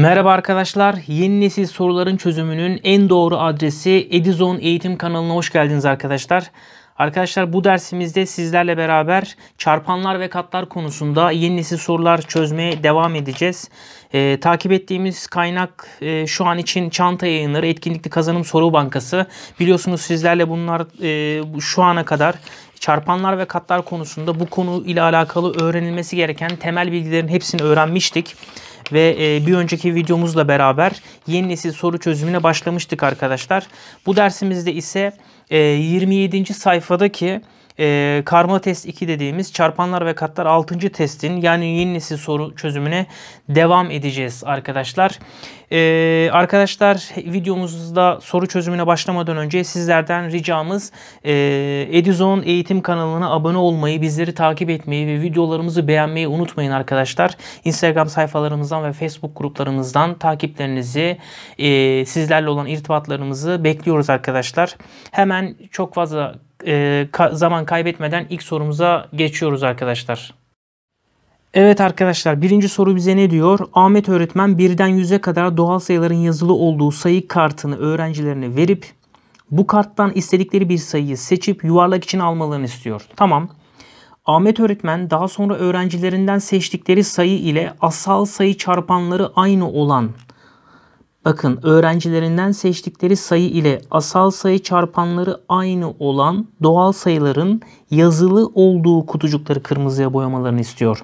Merhaba arkadaşlar. Yeni nesil soruların çözümünün en doğru adresi Edison Eğitim kanalına hoş geldiniz arkadaşlar. Arkadaşlar bu dersimizde sizlerle beraber çarpanlar ve katlar konusunda yeni nesil sorular çözmeye devam edeceğiz. Ee, takip ettiğimiz kaynak e, şu an için çanta yayınları etkinlikli kazanım soru bankası. Biliyorsunuz sizlerle bunlar e, şu ana kadar çarpanlar ve katlar konusunda bu konu ile alakalı öğrenilmesi gereken temel bilgilerin hepsini öğrenmiştik ve e, bir önceki videomuzla beraber yeni nesil soru çözümüne başlamıştık arkadaşlar. Bu dersimizde ise e, 27. sayfadaki e, karma test 2 dediğimiz çarpanlar ve katlar 6. testin yani yeni nesil soru çözümüne devam edeceğiz arkadaşlar. E, arkadaşlar videomuzda soru çözümüne başlamadan önce sizlerden ricamız e, Edison Eğitim kanalına abone olmayı, bizleri takip etmeyi ve videolarımızı beğenmeyi unutmayın arkadaşlar. Instagram sayfalarımızdan ve Facebook gruplarımızdan takiplerinizi, e, sizlerle olan irtibatlarımızı bekliyoruz arkadaşlar. Hemen çok fazla e, ka zaman kaybetmeden ilk sorumuza geçiyoruz arkadaşlar. Evet arkadaşlar birinci soru bize ne diyor? Ahmet öğretmen birden yüze kadar doğal sayıların yazılı olduğu sayı kartını öğrencilerine verip bu karttan istedikleri bir sayıyı seçip yuvarlak için almalarını istiyor. Tamam. Ahmet öğretmen daha sonra öğrencilerinden seçtikleri sayı ile asal sayı çarpanları aynı olan Bakın öğrencilerinden seçtikleri sayı ile asal sayı çarpanları aynı olan doğal sayıların yazılı olduğu kutucukları kırmızıya boyamalarını istiyor.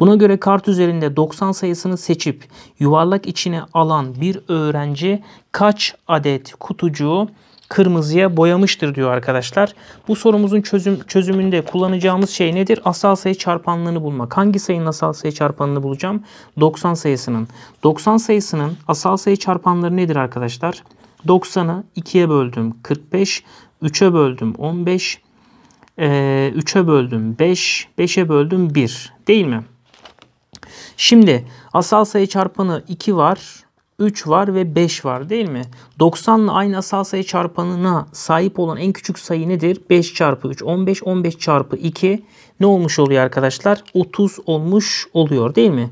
Buna göre kart üzerinde 90 sayısını seçip yuvarlak içine alan bir öğrenci kaç adet kutucuğu kırmızıya boyamıştır diyor arkadaşlar. Bu sorumuzun çözüm, çözümünde kullanacağımız şey nedir? Asal sayı çarpanlığını bulmak. Hangi sayının asal sayı çarpanını bulacağım? 90 sayısının. 90 sayısının asal sayı çarpanları nedir arkadaşlar? 90'ı 2'ye böldüm 45, 3'e böldüm 15, 3'e ee, böldüm 5, 5'e böldüm 1 değil mi? Şimdi asal sayı çarpanı 2 var. 3 var ve 5 var değil mi? 90 ile aynı asal sayı çarpanına sahip olan en küçük sayı nedir? 5 çarpı 3 15 15 çarpı 2 ne olmuş oluyor arkadaşlar? 30 olmuş oluyor değil mi?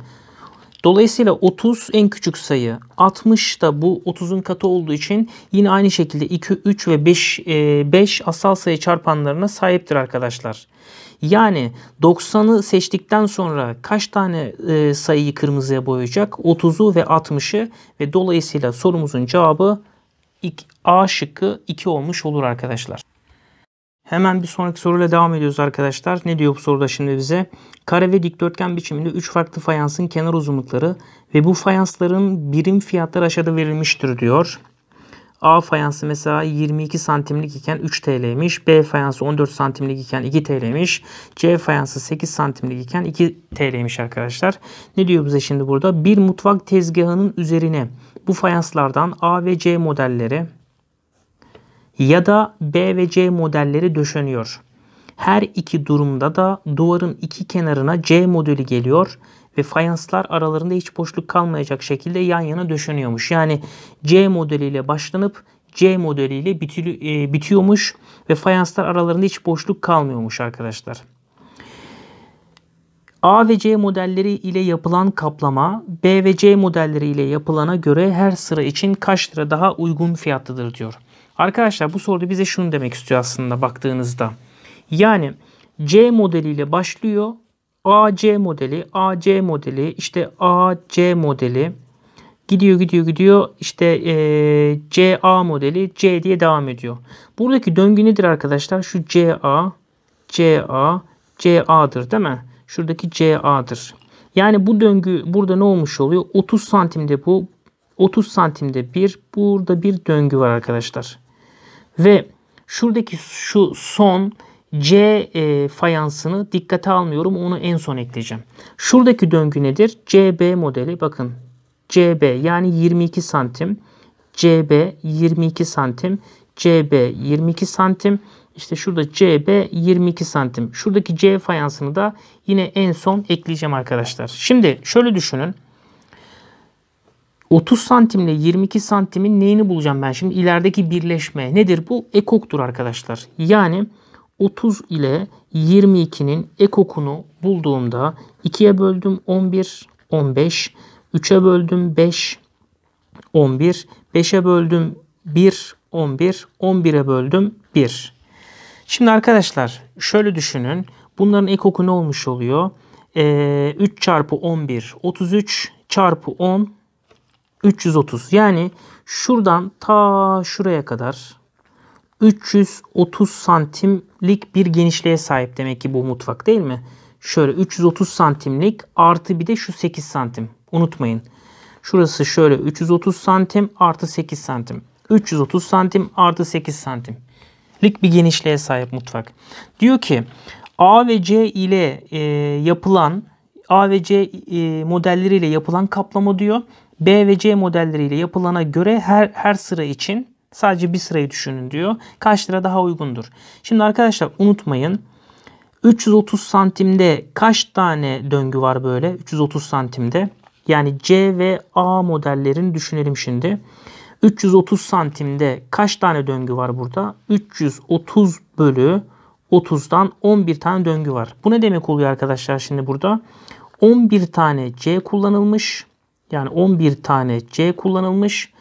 Dolayısıyla 30 en küçük sayı. 60 da bu 30'un katı olduğu için yine aynı şekilde 2, 3 ve 5, 5 e, asal sayı çarpanlarına sahiptir arkadaşlar. Yani 90'ı seçtikten sonra kaç tane e, sayıyı kırmızıya boyayacak? 30'u ve 60'ı ve dolayısıyla sorumuzun cevabı A şıkkı 2 olmuş olur arkadaşlar. Hemen bir sonraki soruyla devam ediyoruz arkadaşlar. Ne diyor bu soruda şimdi bize? Kare ve dikdörtgen biçiminde 3 farklı fayansın kenar uzunlukları ve bu fayansların birim fiyatları aşağıda verilmiştir diyor. A fayansı mesela 22 santimlik iken 3 TL'ymiş. B fayansı 14 santimlik iken 2 TL'ymiş. C fayansı 8 santimlik iken 2 TL'ymiş arkadaşlar. Ne diyor bize şimdi burada? Bir mutfak tezgahının üzerine bu fayanslardan A ve C modelleri ya da B ve C modelleri döşeniyor. Her iki durumda da duvarın iki kenarına C modeli geliyor ve fayanslar aralarında hiç boşluk kalmayacak şekilde yan yana döşeniyormuş. Yani C modeliyle başlanıp C modeliyle e, bitiyormuş ve fayanslar aralarında hiç boşluk kalmıyormuş arkadaşlar. A ve C modelleri ile yapılan kaplama B ve C modelleri ile yapılana göre her sıra için kaç lira daha uygun fiyatlıdır diyor. Arkadaşlar bu soruda bize şunu demek istiyor aslında baktığınızda. Yani C modeliyle başlıyor AC modeli, AC modeli, işte AC modeli gidiyor gidiyor gidiyor işte e, CA modeli C diye devam ediyor. Buradaki döngü nedir arkadaşlar? Şu CA, CA, CA'dır değil mi? Şuradaki CA'dır. Yani bu döngü burada ne olmuş oluyor? 30 santimde bu 30 santimde bir burada bir döngü var arkadaşlar. Ve şuradaki şu son C e, fayansını dikkate almıyorum. Onu en son ekleyeceğim. Şuradaki döngü nedir? CB modeli bakın. CB yani 22 santim. CB 22 santim. CB 22 santim. İşte şurada CB 22 santim. Şuradaki C fayansını da yine en son ekleyeceğim arkadaşlar. Şimdi şöyle düşünün. 30 santimle 22 santimin neyini bulacağım ben şimdi? İlerideki birleşme nedir bu? Ekoktur arkadaşlar. Yani 30 ile 22'nin ekokunu bulduğumda 2'ye böldüm 11, 15, 3'e böldüm 5, 11, 5'e böldüm 1, 11, 11'e böldüm 1. Şimdi arkadaşlar şöyle düşünün. Bunların ekoku ne olmuş oluyor? Ee, 3 çarpı 11, 33 çarpı 10, 330. Yani şuradan ta şuraya kadar 330 santimlik bir genişliğe sahip demek ki bu mutfak değil mi? Şöyle 330 santimlik artı bir de şu 8 santim. Unutmayın. Şurası şöyle 330 santim artı 8 santim. 330 santim artı 8 santimlik bir genişliğe sahip mutfak. Diyor ki A ve C ile e, yapılan A ve C e, modelleri yapılan kaplama diyor. B ve C modelleriyle yapılana göre her her sıra için Sadece bir sırayı düşünün diyor. Kaç lira daha uygundur? Şimdi arkadaşlar unutmayın. 330 santimde kaç tane döngü var böyle? 330 santimde. Yani C ve A modellerini düşünelim şimdi. 330 santimde kaç tane döngü var burada? 330 bölü 30'dan 11 tane döngü var. Bu ne demek oluyor arkadaşlar şimdi burada? 11 tane C kullanılmış. Yani 11 tane C kullanılmış.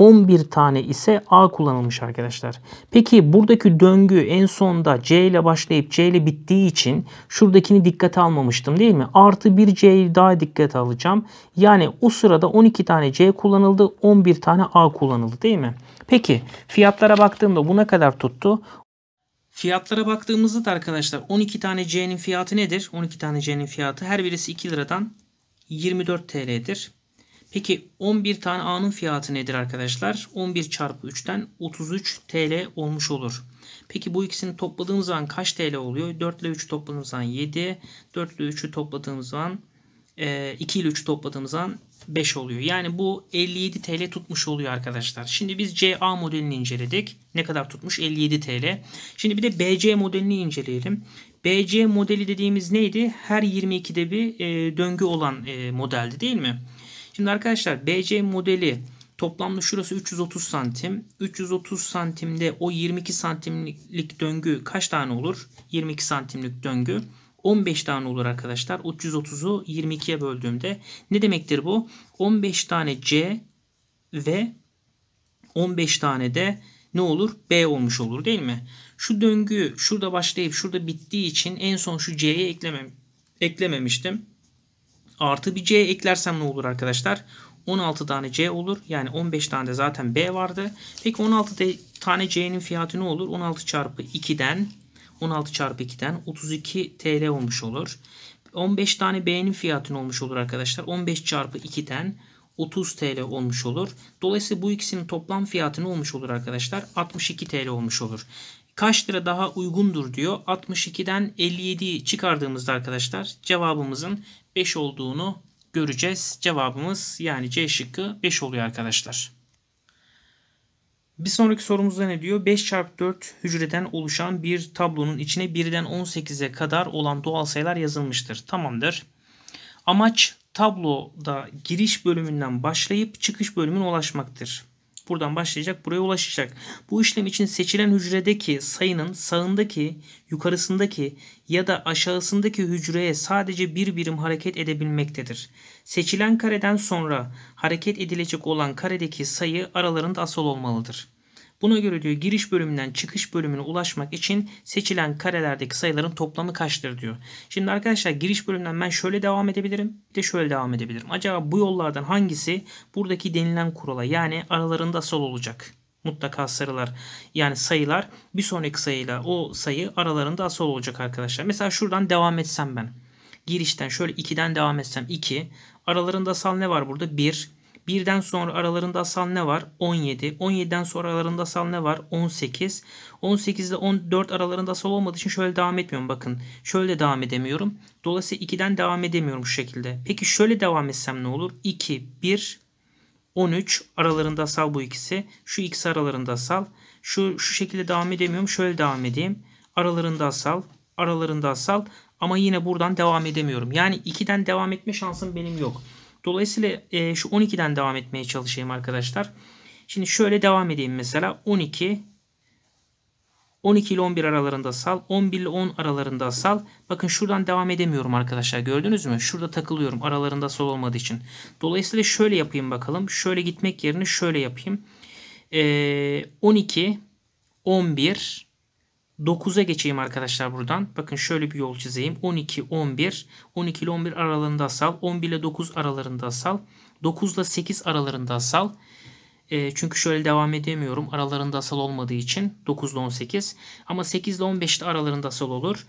11 tane ise A kullanılmış arkadaşlar. Peki buradaki döngü en sonda C ile başlayıp C ile bittiği için şuradakini dikkate almamıştım değil mi? Artı 1 C'yi daha dikkate alacağım. Yani o sırada 12 tane C kullanıldı 11 tane A kullanıldı değil mi? Peki fiyatlara baktığımda bu ne kadar tuttu? Fiyatlara baktığımızda da arkadaşlar 12 tane C'nin fiyatı nedir? 12 tane C'nin fiyatı her birisi 2 liradan 24 TL'dir. Peki 11 tane A'nın fiyatı nedir arkadaşlar? 11 çarpı 3'ten 33 TL olmuş olur. Peki bu ikisini topladığımız zaman kaç TL oluyor? 4 ile 3 topladığımız zaman 7. 4 ile 3'ü topladığımız zaman 2 e, ile 3 topladığımız zaman 5 oluyor. Yani bu 57 TL tutmuş oluyor arkadaşlar. Şimdi biz CA modelini inceledik. Ne kadar tutmuş? 57 TL. Şimdi bir de BC modelini inceleyelim. BC modeli dediğimiz neydi? Her 22'de bir e, döngü olan e, modeldi değil mi? Şimdi arkadaşlar BC modeli toplamda şurası 330 santim. 330 santimde o 22 santimlik döngü kaç tane olur? 22 santimlik döngü. 15 tane olur arkadaşlar. 330'u 22'ye böldüğümde ne demektir bu? 15 tane C ve 15 tane de ne olur? B olmuş olur değil mi? Şu döngü şurada başlayıp şurada bittiği için en son şu C'ye eklemem eklememiştim artı bir C eklersem ne olur arkadaşlar? 16 tane C olur. Yani 15 tane de zaten B vardı. Peki 16 tane C'nin fiyatı ne olur? 16 çarpı 2'den 16 çarpı 2'den 32 TL olmuş olur. 15 tane B'nin fiyatı ne olmuş olur arkadaşlar? 15 çarpı 2'den 30 TL olmuş olur. Dolayısıyla bu ikisinin toplam fiyatı ne olmuş olur arkadaşlar? 62 TL olmuş olur kaç lira daha uygundur diyor. 62'den 57'yi çıkardığımızda arkadaşlar cevabımızın 5 olduğunu göreceğiz. Cevabımız yani C şıkkı 5 oluyor arkadaşlar. Bir sonraki sorumuzda ne diyor? 5 çarpı 4 hücreden oluşan bir tablonun içine 1'den 18'e kadar olan doğal sayılar yazılmıştır. Tamamdır. Amaç tabloda giriş bölümünden başlayıp çıkış bölümüne ulaşmaktır buradan başlayacak buraya ulaşacak. Bu işlem için seçilen hücredeki sayının sağındaki, yukarısındaki ya da aşağısındaki hücreye sadece bir birim hareket edebilmektedir. Seçilen kareden sonra hareket edilecek olan karedeki sayı aralarında asal olmalıdır. Buna göre diyor giriş bölümünden çıkış bölümüne ulaşmak için seçilen karelerdeki sayıların toplamı kaçtır diyor. Şimdi arkadaşlar giriş bölümünden ben şöyle devam edebilirim. Bir de şöyle devam edebilirim. Acaba bu yollardan hangisi buradaki denilen kurala yani aralarında sol olacak? Mutlaka sarılar yani sayılar bir sonraki sayıyla o sayı aralarında sol olacak arkadaşlar. Mesela şuradan devam etsem ben. Girişten şöyle 2'den devam etsem 2. Aralarında asal ne var burada? 1. 1'den sonra aralarında asal ne var? 17. 17'den sonra aralarında asal ne var? 18. 18 ile 14 aralarında asal olmadığı için şöyle devam etmiyorum. Bakın şöyle devam edemiyorum. Dolayısıyla 2'den devam edemiyorum şu şekilde. Peki şöyle devam etsem ne olur? 2, 1, 13 aralarında asal bu ikisi. Şu ikisi aralarında asal. Şu, şu şekilde devam edemiyorum. Şöyle devam edeyim. Aralarında asal. Aralarında asal. Ama yine buradan devam edemiyorum. Yani 2'den devam etme şansım benim yok. Dolayısıyla e, şu 12'den devam etmeye çalışayım arkadaşlar. Şimdi şöyle devam edeyim mesela 12 12 ile 11 aralarında sal. 11 ile 10 aralarında sal. Bakın şuradan devam edemiyorum arkadaşlar. Gördünüz mü? Şurada takılıyorum aralarında sal olmadığı için. Dolayısıyla şöyle yapayım bakalım. Şöyle gitmek yerine şöyle yapayım. Ee, 12, 11, 9'a geçeyim arkadaşlar buradan. Bakın şöyle bir yol çizeyim. 12, 11. 12 ile 11 aralarında asal. 11 ile 9 aralarında asal. 9 ile 8 aralarında asal. Ee, çünkü şöyle devam edemiyorum. Aralarında asal olmadığı için. 9 ile 18. Ama 8 ile 15 de aralarında asal olur.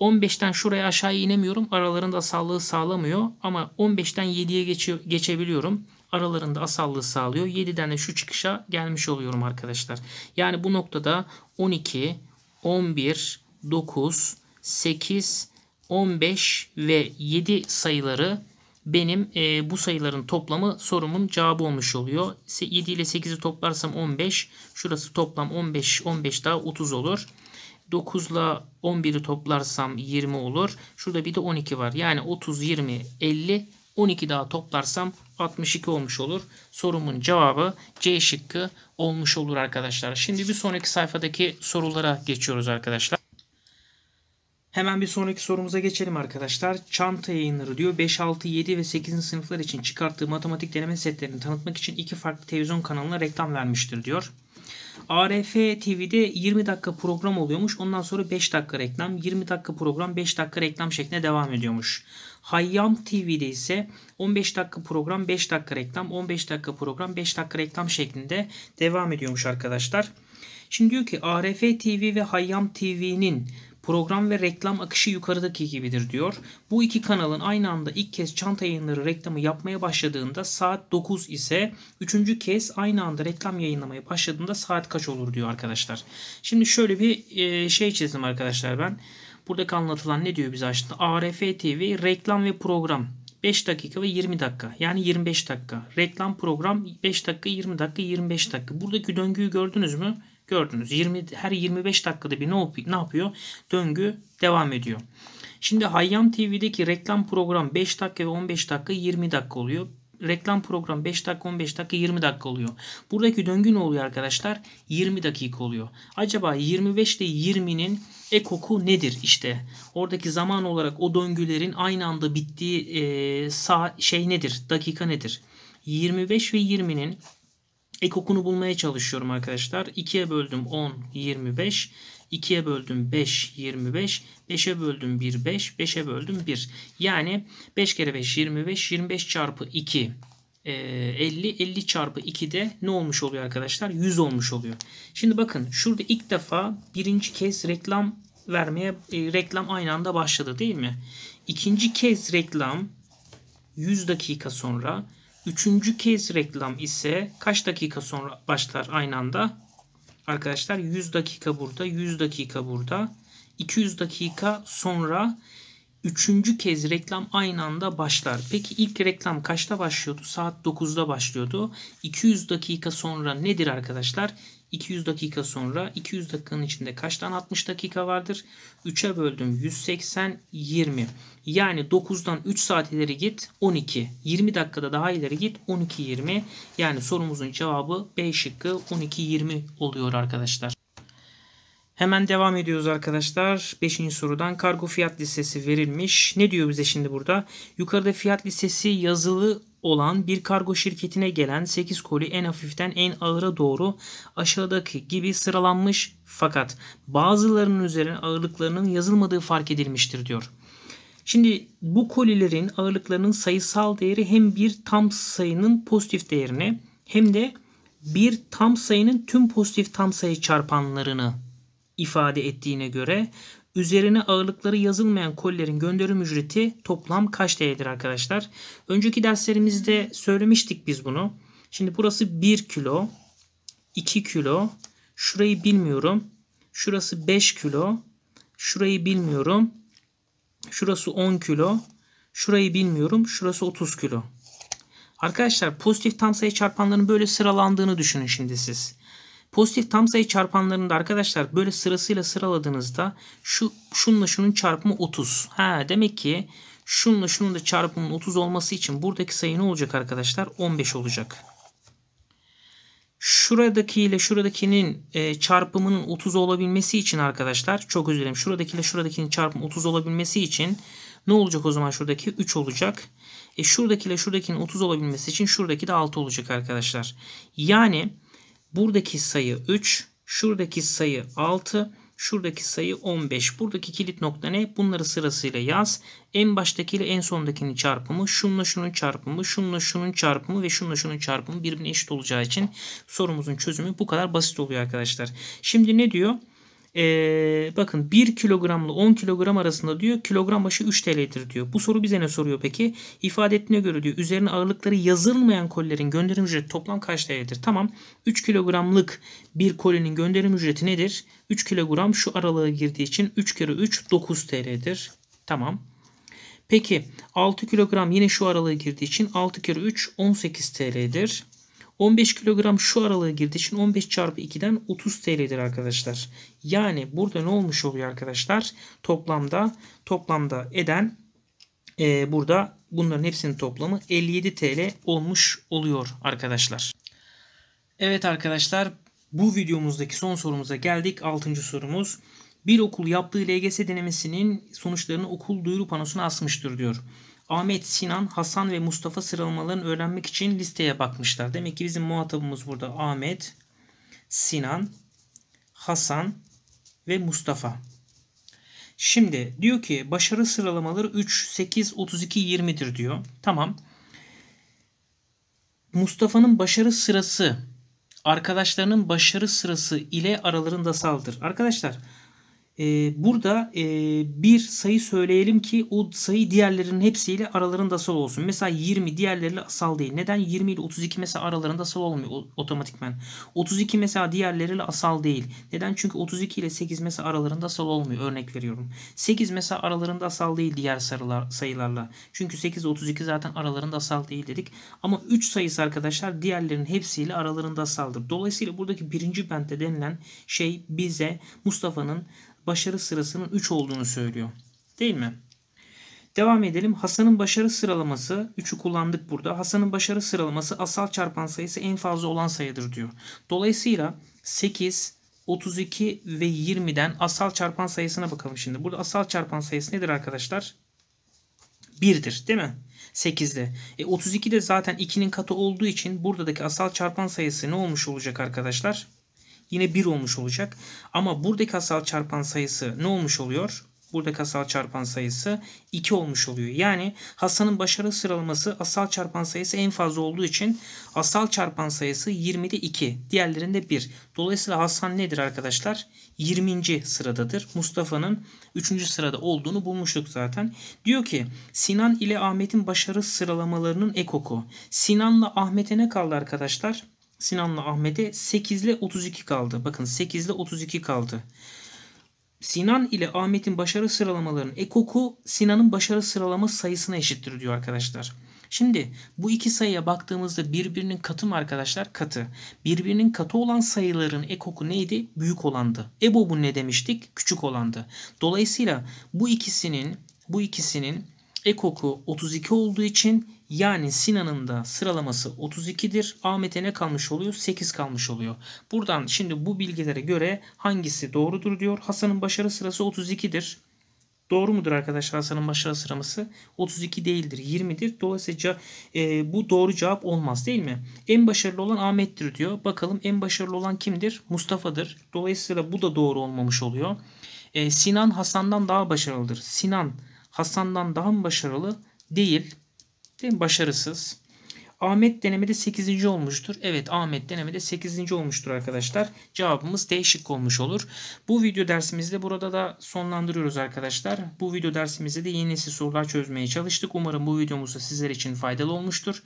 15'ten şuraya aşağı inemiyorum. Aralarında asallığı sağlamıyor. Ama 15'ten 7'ye geçe, geçebiliyorum aralarında asallığı sağlıyor. 7'den de şu çıkışa gelmiş oluyorum arkadaşlar. Yani bu noktada 12, 11, 9, 8, 15 ve 7 sayıları benim e, bu sayıların toplamı sorumun cevabı olmuş oluyor. 7 ile 8'i toplarsam 15. Şurası toplam 15, 15 daha 30 olur. 9 ile 11'i toplarsam 20 olur. Şurada bir de 12 var. Yani 30, 20, 50, 12 daha toplarsam 62 olmuş olur. Sorumun cevabı C şıkkı olmuş olur arkadaşlar. Şimdi bir sonraki sayfadaki sorulara geçiyoruz arkadaşlar. Hemen bir sonraki sorumuza geçelim arkadaşlar. Çanta yayınları diyor. 5, 6, 7 ve 8. sınıflar için çıkarttığı matematik deneme setlerini tanıtmak için iki farklı televizyon kanalına reklam vermiştir diyor. ARF TV'de 20 dakika program oluyormuş. Ondan sonra 5 dakika reklam. 20 dakika program 5 dakika reklam şeklinde devam ediyormuş. Hayyam TV'de ise 15 dakika program 5 dakika reklam 15 dakika program 5 dakika reklam şeklinde devam ediyormuş arkadaşlar. Şimdi diyor ki ARF TV ve Hayyam TV'nin Program ve reklam akışı yukarıdaki gibidir diyor. Bu iki kanalın aynı anda ilk kez çanta yayınları reklamı yapmaya başladığında saat 9 ise üçüncü kez aynı anda reklam yayınlamaya başladığında saat kaç olur diyor arkadaşlar. Şimdi şöyle bir e, şey çizdim arkadaşlar ben. Buradaki anlatılan ne diyor bize aslında? ARF TV reklam ve program 5 dakika ve 20 dakika. Yani 25 dakika. Reklam program 5 dakika 20 dakika 25 dakika. Buradaki döngüyü gördünüz mü? Gördünüz 20 her 25 dakikada bir ne, ne yapıyor? Döngü devam ediyor. Şimdi Hayyam TV'deki reklam program 5 dakika ve 15 dakika 20 dakika oluyor. Reklam program 5 dakika 15 dakika 20 dakika oluyor. Buradaki döngü ne oluyor arkadaşlar? 20 dakika oluyor. Acaba 25 ile 20'nin ekoku nedir işte? Oradaki zaman olarak o döngülerin aynı anda bittiği e, sağ şey nedir? Dakika nedir? 25 ve 20'nin Ekokunu bulmaya çalışıyorum arkadaşlar. 2'ye böldüm 10, 25. 2'ye böldüm 5, 25. 5'e böldüm 1, 5. 5'e böldüm 1. Yani 5 kere 5, 25. 25 çarpı 2, 50. 50 çarpı 2 de ne olmuş oluyor arkadaşlar? 100 olmuş oluyor. Şimdi bakın şurada ilk defa birinci kez reklam vermeye e, reklam aynı anda başladı değil mi? İkinci kez reklam 100 dakika sonra Üçüncü kez reklam ise kaç dakika sonra başlar aynı anda? Arkadaşlar 100 dakika burada, 100 dakika burada. 200 dakika sonra üçüncü kez reklam aynı anda başlar. Peki ilk reklam kaçta başlıyordu? Saat 9'da başlıyordu. 200 dakika sonra nedir arkadaşlar? 200 dakika sonra 200 dakikanın içinde kaç tane 60 dakika vardır? 3'e böldüm 180 20. Yani 9'dan 3 saat ileri git 12. 20 dakikada daha ileri git 12 20. Yani sorumuzun cevabı B şıkkı 12 20 oluyor arkadaşlar. Hemen devam ediyoruz arkadaşlar. 5. sorudan kargo fiyat listesi verilmiş. Ne diyor bize şimdi burada? Yukarıda fiyat listesi yazılı olan bir kargo şirketine gelen 8 koli en hafiften en ağıra doğru aşağıdaki gibi sıralanmış fakat bazılarının üzerine ağırlıklarının yazılmadığı fark edilmiştir diyor. Şimdi bu kolilerin ağırlıklarının sayısal değeri hem bir tam sayının pozitif değerini hem de bir tam sayının tüm pozitif tam sayı çarpanlarını ifade ettiğine göre Üzerine ağırlıkları yazılmayan kolilerin gönderim ücreti toplam kaç TL'dir arkadaşlar? Önceki derslerimizde söylemiştik biz bunu. Şimdi burası 1 kilo, 2 kilo, şurayı bilmiyorum. Şurası 5 kilo, şurayı bilmiyorum. Şurası 10 kilo, şurayı bilmiyorum. Şurası 30 kilo. Arkadaşlar pozitif tam sayı çarpanların böyle sıralandığını düşünün şimdi siz. Pozitif tam sayı çarpanlarında arkadaşlar böyle sırasıyla sıraladığınızda şu şunla şunun çarpımı 30. Ha demek ki şunla şunun da çarpımının 30 olması için buradaki sayı ne olacak arkadaşlar? 15 olacak. Şuradaki ile şuradakinin e, çarpımının 30 olabilmesi için arkadaşlar çok özür dilerim. Şuradaki ile şuradakinin çarpımı 30 olabilmesi için ne olacak o zaman şuradaki? 3 olacak. E, şuradaki ile şuradakinin 30 olabilmesi için şuradaki de 6 olacak arkadaşlar. Yani Buradaki sayı 3, şuradaki sayı 6, şuradaki sayı 15. Buradaki kilit nokta ne? Bunları sırasıyla yaz. En baştaki ile en sondakinin çarpımı, şunla şunun çarpımı, şunla şunun çarpımı ve şunla şunun çarpımı birbirine eşit olacağı için sorumuzun çözümü bu kadar basit oluyor arkadaşlar. Şimdi ne diyor? Ee, bakın 1 kilogramla 10 kilogram arasında diyor kilogram başı 3 TL'dir diyor. Bu soru bize ne soruyor peki? İfade ettiğine göre diyor üzerine ağırlıkları yazılmayan kolilerin gönderim ücreti toplam kaç TL'dir? Tamam 3 kilogramlık bir kolinin gönderim ücreti nedir? 3 kilogram şu aralığa girdiği için 3 kere 3 9 TL'dir. Tamam. Peki 6 kilogram yine şu aralığa girdiği için 6 kere 3 18 TL'dir. 15 kilogram şu aralığı girdiği için 15 çarpı 2'den 30 TL'dir arkadaşlar. Yani burada ne olmuş oluyor arkadaşlar? Toplamda toplamda eden e, burada bunların hepsinin toplamı 57 TL olmuş oluyor arkadaşlar. Evet arkadaşlar bu videomuzdaki son sorumuza geldik. 6. sorumuz. Bir okul yaptığı LGS denemesinin sonuçlarını okul duyuru panosuna asmıştır diyor. Ahmet, Sinan, Hasan ve Mustafa sıralamalarını öğrenmek için listeye bakmışlar. Demek ki bizim muhatabımız burada Ahmet, Sinan, Hasan ve Mustafa. Şimdi diyor ki başarı sıralamaları 3, 8, 32, 20'dir diyor. Tamam. Mustafa'nın başarı sırası arkadaşlarının başarı sırası ile aralarında saldır. Arkadaşlar ee, burada e, bir sayı söyleyelim ki o sayı diğerlerinin hepsiyle aralarında asal olsun. Mesela 20 diğerleriyle asal değil. Neden? 20 ile 32 mesela aralarında asal olmuyor otomatikmen. 32 mesela diğerleriyle asal değil. Neden? Çünkü 32 ile 8 mesela aralarında asal olmuyor. Örnek veriyorum. 8 mesela aralarında asal değil diğer sarılar, sayılarla. Çünkü 8 ile 32 zaten aralarında asal değil dedik. Ama 3 sayısı arkadaşlar diğerlerinin hepsiyle aralarında asaldır. Dolayısıyla buradaki birinci bente denilen şey bize Mustafa'nın başarı sırasının 3 olduğunu söylüyor. Değil mi? Devam edelim. Hasan'ın başarı sıralaması 3'ü kullandık burada. Hasan'ın başarı sıralaması asal çarpan sayısı en fazla olan sayıdır diyor. Dolayısıyla 8, 32 ve 20'den asal çarpan sayısına bakalım şimdi. Burada asal çarpan sayısı nedir arkadaşlar? 1'dir değil mi? 8'de. E 32 de zaten 2'nin katı olduğu için buradaki asal çarpan sayısı ne olmuş olacak arkadaşlar? Yine 1 olmuş olacak. Ama buradaki asal çarpan sayısı ne olmuş oluyor? Buradaki asal çarpan sayısı 2 olmuş oluyor. Yani Hasan'ın başarı sıralaması asal çarpan sayısı en fazla olduğu için asal çarpan sayısı 20'de 2. Diğerlerinde 1. Dolayısıyla Hasan nedir arkadaşlar? 20. sıradadır. Mustafa'nın 3. sırada olduğunu bulmuştuk zaten. Diyor ki Sinan ile Ahmet'in başarı sıralamalarının ekoku. Sinan'la Ahmet'e ne kaldı arkadaşlar? Sinan'la Ahmet'e 8 ile 32 kaldı. Bakın 8 ile 32 kaldı. Sinan ile Ahmet'in başarı sıralamalarının ekoku Sinan'ın başarı sıralama sayısına eşittir diyor arkadaşlar. Şimdi bu iki sayıya baktığımızda birbirinin katı mı arkadaşlar? Katı. Birbirinin katı olan sayıların ekoku neydi? Büyük olandı. Ebob'un ne demiştik? Küçük olandı. Dolayısıyla bu ikisinin bu ikisinin ekoku 32 olduğu için yani Sinan'ın da sıralaması 32'dir. Ahmet'e ne kalmış oluyor? 8 kalmış oluyor. Buradan şimdi bu bilgilere göre hangisi doğrudur diyor. Hasan'ın başarı sırası 32'dir. Doğru mudur arkadaşlar Hasan'ın başarı sıraması? 32 değildir 20'dir. Dolayısıyca e, bu doğru cevap olmaz değil mi? En başarılı olan Ahmet'tir diyor. Bakalım en başarılı olan kimdir? Mustafa'dır. Dolayısıyla bu da doğru olmamış oluyor. E, Sinan Hasan'dan daha başarılıdır. Sinan Hasan'dan daha mı başarılı? Değil. Değil mi? Başarısız. Ahmet denemede 8. olmuştur. Evet Ahmet denemede 8. olmuştur arkadaşlar. Cevabımız D şık olmuş olur. Bu video dersimizde burada da sonlandırıyoruz arkadaşlar. Bu video dersimizde de yeni nesil sorular çözmeye çalıştık. Umarım bu videomuz da sizler için faydalı olmuştur.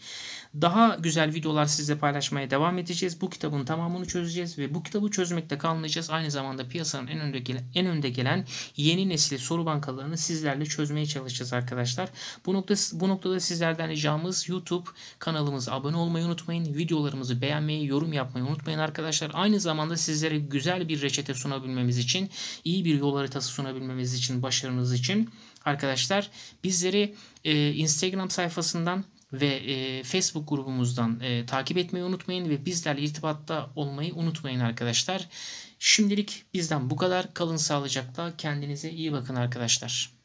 Daha güzel videolar sizle paylaşmaya devam edeceğiz. Bu kitabın tamamını çözeceğiz ve bu kitabı çözmekte kalmayacağız. Aynı zamanda piyasanın en önde gelen, en önde gelen yeni nesil soru bankalarını sizlerle çözmeye çalışacağız arkadaşlar. Bu nokta bu noktada sizlerden ricamız YouTube kanalı kanalımıza abone olmayı unutmayın. Videolarımızı beğenmeyi, yorum yapmayı unutmayın arkadaşlar. Aynı zamanda sizlere güzel bir reçete sunabilmemiz için, iyi bir yol haritası sunabilmemiz için, başarınız için arkadaşlar bizleri e, Instagram sayfasından ve e, Facebook grubumuzdan e, takip etmeyi unutmayın ve bizlerle irtibatta olmayı unutmayın arkadaşlar. Şimdilik bizden bu kadar. Kalın sağlıcakla. Kendinize iyi bakın arkadaşlar.